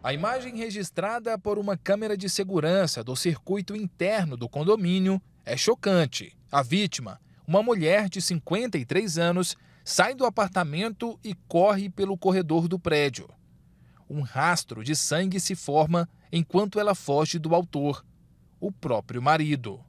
A imagem registrada por uma câmera de segurança do circuito interno do condomínio é chocante. A vítima, uma mulher de 53 anos, sai do apartamento e corre pelo corredor do prédio. Um rastro de sangue se forma enquanto ela foge do autor, o próprio marido.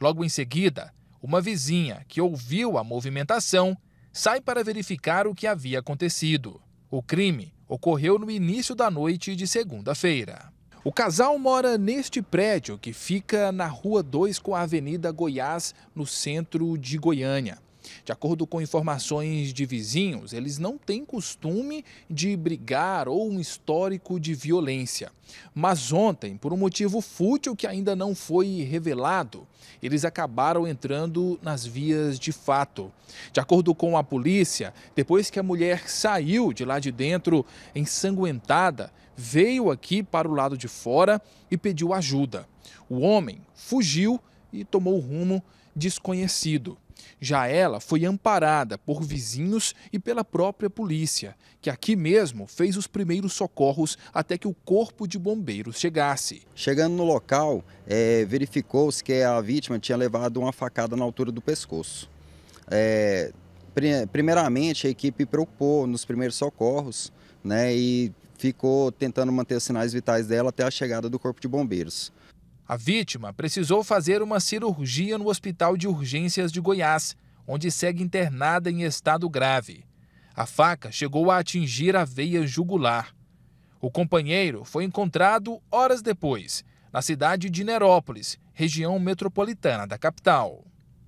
Logo em seguida, uma vizinha que ouviu a movimentação sai para verificar o que havia acontecido. O crime ocorreu no início da noite de segunda-feira. O casal mora neste prédio que fica na Rua 2 com a Avenida Goiás, no centro de Goiânia. De acordo com informações de vizinhos, eles não têm costume de brigar ou um histórico de violência. Mas ontem, por um motivo fútil que ainda não foi revelado, eles acabaram entrando nas vias de fato. De acordo com a polícia, depois que a mulher saiu de lá de dentro ensanguentada, veio aqui para o lado de fora e pediu ajuda. O homem fugiu e tomou rumo desconhecido. Já ela foi amparada por vizinhos e pela própria polícia, que aqui mesmo fez os primeiros socorros até que o corpo de bombeiros chegasse. Chegando no local, é, verificou-se que a vítima tinha levado uma facada na altura do pescoço. É, primeiramente, a equipe preocupou nos primeiros socorros né, e ficou tentando manter os sinais vitais dela até a chegada do corpo de bombeiros. A vítima precisou fazer uma cirurgia no Hospital de Urgências de Goiás, onde segue internada em estado grave. A faca chegou a atingir a veia jugular. O companheiro foi encontrado horas depois, na cidade de Nerópolis, região metropolitana da capital.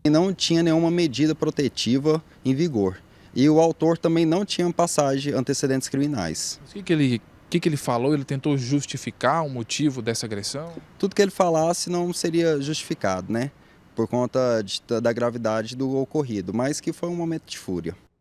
não tinha nenhuma medida protetiva em vigor. E o autor também não tinha passagem antecedentes criminais. O que, que ele que, que ele falou? Ele tentou justificar o motivo dessa agressão? Tudo que ele falasse não seria justificado, né? Por conta de, da gravidade do ocorrido, mas que foi um momento de fúria.